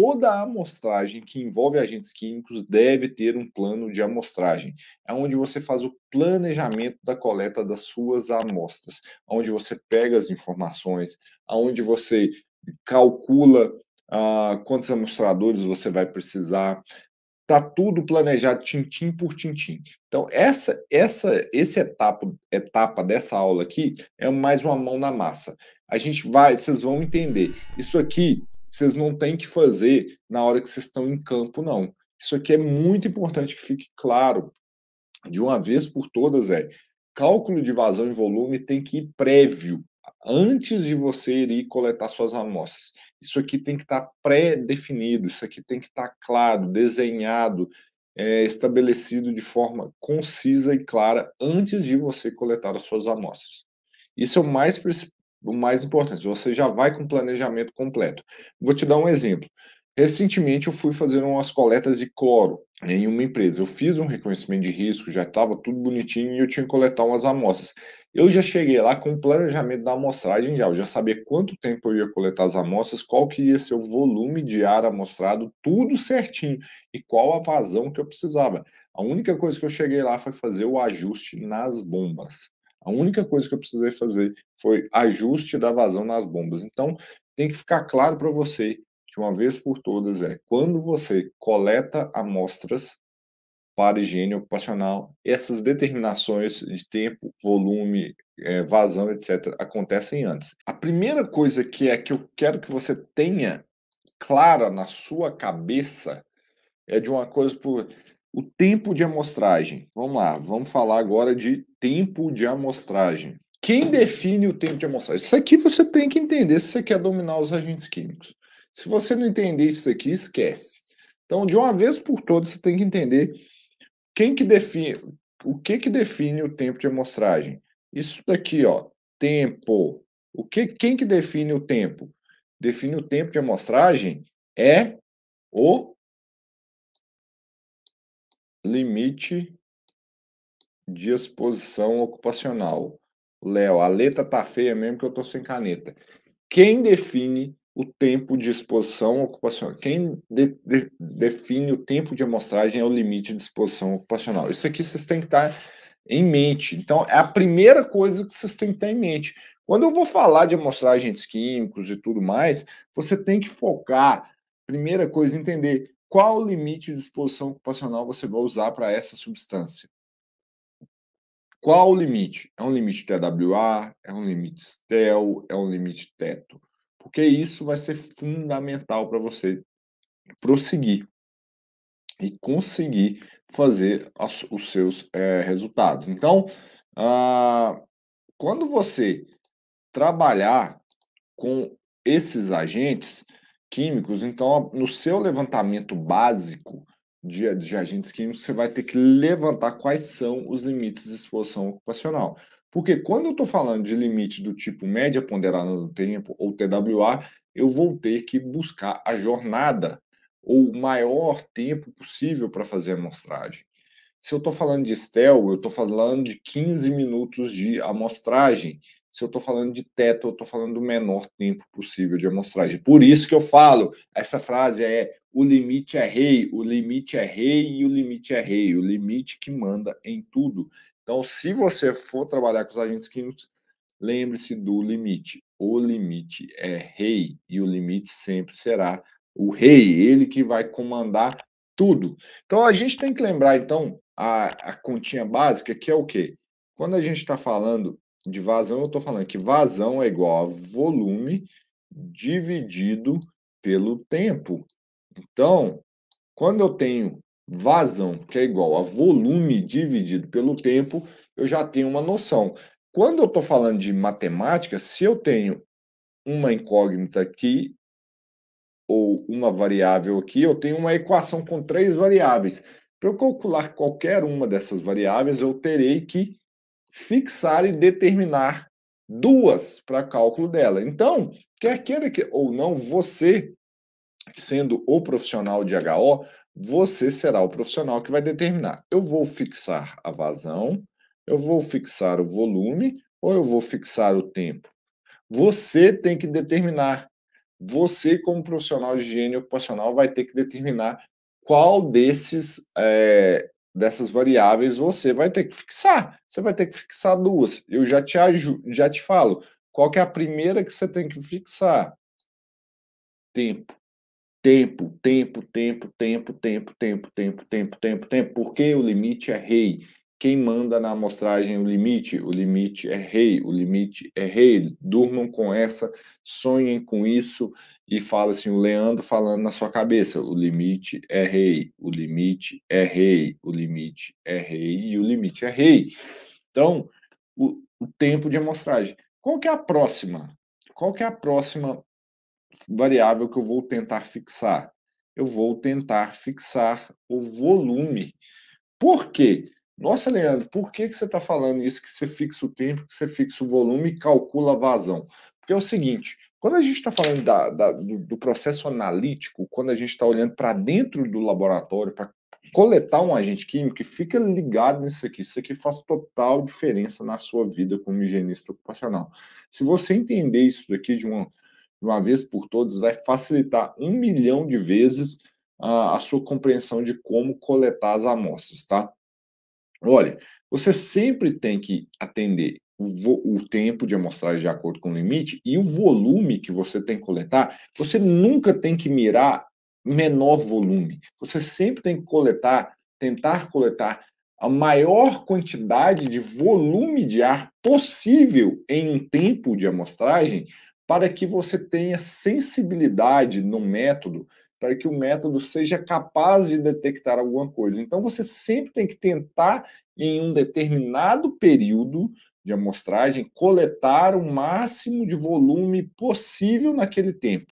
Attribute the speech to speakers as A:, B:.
A: toda a amostragem que envolve agentes químicos deve ter um plano de amostragem, é onde você faz o planejamento da coleta das suas amostras, onde você pega as informações, onde você calcula ah, quantos amostradores você vai precisar, tá tudo planejado tintim por tintim. Então essa essa esse etapa etapa dessa aula aqui é mais uma mão na massa. A gente vai, vocês vão entender. Isso aqui vocês não têm que fazer na hora que vocês estão em campo, não. Isso aqui é muito importante que fique claro de uma vez por todas é cálculo de vazão e volume tem que ir prévio antes de você ir coletar suas amostras. Isso aqui tem que estar tá pré-definido, isso aqui tem que estar tá claro, desenhado, é, estabelecido de forma concisa e clara antes de você coletar as suas amostras. Isso é o mais o mais importante, você já vai com o planejamento completo. Vou te dar um exemplo. Recentemente eu fui fazer umas coletas de cloro em uma empresa. Eu fiz um reconhecimento de risco, já estava tudo bonitinho e eu tinha que coletar umas amostras. Eu já cheguei lá com o planejamento da amostragem já, eu já sabia quanto tempo eu ia coletar as amostras, qual que ia ser o volume de ar amostrado, tudo certinho e qual a vazão que eu precisava. A única coisa que eu cheguei lá foi fazer o ajuste nas bombas. A única coisa que eu precisei fazer foi ajuste da vazão nas bombas. Então, tem que ficar claro para você, de uma vez por todas, é quando você coleta amostras para higiene ocupacional, essas determinações de tempo, volume, é, vazão, etc., acontecem antes. A primeira coisa que é que eu quero que você tenha clara na sua cabeça é de uma coisa por o tempo de amostragem. Vamos lá, vamos falar agora de tempo de amostragem. Quem define o tempo de amostragem? Isso aqui você tem que entender se você quer dominar os agentes químicos. Se você não entender isso aqui, esquece. Então, de uma vez por todas, você tem que entender quem que define, o que que define o tempo de amostragem. Isso daqui, ó, tempo. O que quem que define o tempo? Define o tempo de amostragem é o limite de exposição ocupacional. Léo, a letra tá feia mesmo que eu tô sem caneta. Quem define o tempo de exposição ocupacional? Quem de, de, define o tempo de amostragem é o limite de exposição ocupacional. Isso aqui vocês têm que estar tá em mente. Então, é a primeira coisa que vocês têm que ter tá em mente. Quando eu vou falar de amostragens químicos e tudo mais, você tem que focar, primeira coisa, entender qual o limite de exposição ocupacional você vai usar para essa substância. Qual o limite? É um limite TWA, é um limite STEL, é um limite teto. Porque isso vai ser fundamental para você prosseguir e conseguir fazer as, os seus é, resultados. Então, ah, quando você trabalhar com esses agentes, químicos. Então, no seu levantamento básico de, de agentes químicos, você vai ter que levantar quais são os limites de exposição ocupacional. Porque quando eu estou falando de limite do tipo média ponderada no tempo, ou TWA, eu vou ter que buscar a jornada, ou o maior tempo possível para fazer a amostragem. Se eu estou falando de STEL, eu estou falando de 15 minutos de amostragem se eu estou falando de teto, eu estou falando do menor tempo possível de amostragem. Por isso que eu falo, essa frase é o limite é rei, o limite é rei e o limite é rei, o limite que manda em tudo. Então, se você for trabalhar com os agentes químicos, lembre-se do limite. O limite é rei e o limite sempre será o rei, ele que vai comandar tudo. Então, a gente tem que lembrar, então, a, a continha básica, que é o quê? Quando a gente está falando de vazão eu estou falando que vazão é igual a volume dividido pelo tempo. Então, quando eu tenho vazão, que é igual a volume dividido pelo tempo, eu já tenho uma noção. Quando eu estou falando de matemática, se eu tenho uma incógnita aqui ou uma variável aqui, eu tenho uma equação com três variáveis. Para eu calcular qualquer uma dessas variáveis, eu terei que fixar e determinar duas para cálculo dela. Então, quer queira que, ou não, você, sendo o profissional de HO, você será o profissional que vai determinar. Eu vou fixar a vazão, eu vou fixar o volume ou eu vou fixar o tempo. Você tem que determinar. Você, como profissional de higiene ocupacional, vai ter que determinar qual desses é, dessas variáveis você vai ter que fixar. Você vai ter que fixar duas. Eu já te ajudo, já te falo. Qual que é a primeira que você tem que fixar? Tempo. Tempo, tempo, tempo, tempo, tempo, tempo, tempo, tempo, tempo, tempo, porque o limite é rei. Quem manda na amostragem o limite? O limite é rei, o limite é rei. Durmam com essa, sonhem com isso e fala assim: o Leandro falando na sua cabeça: o limite é rei, o limite é rei, o limite é rei e o limite é rei. Então, o, o tempo de amostragem. Qual que é a próxima? Qual que é a próxima variável que eu vou tentar fixar? Eu vou tentar fixar o volume. Por quê? Nossa, Leandro, por que, que você está falando isso? Que você fixa o tempo, que você fixa o volume e calcula a vazão. Porque é o seguinte: quando a gente está falando da, da, do, do, processo analítico, quando a gente está olhando para dentro do laboratório para coletar um agente químico, fica ligado nisso aqui. Isso aqui faz total diferença na sua vida como higienista ocupacional. Se você entender isso daqui de uma, de uma vez por todas, vai facilitar um milhão de vezes a, a sua compreensão de como coletar as amostras, tá? Olha, você sempre tem que atender o, o tempo de amostragem de acordo com o limite e o volume que você tem que coletar. Você nunca tem que mirar menor volume. Você sempre tem que coletar, tentar coletar a maior quantidade de volume de ar possível em um tempo de amostragem para que você tenha sensibilidade no método para que o método seja capaz de detectar alguma coisa. Então, você sempre tem que tentar, em um determinado período de amostragem, coletar o máximo de volume possível naquele tempo.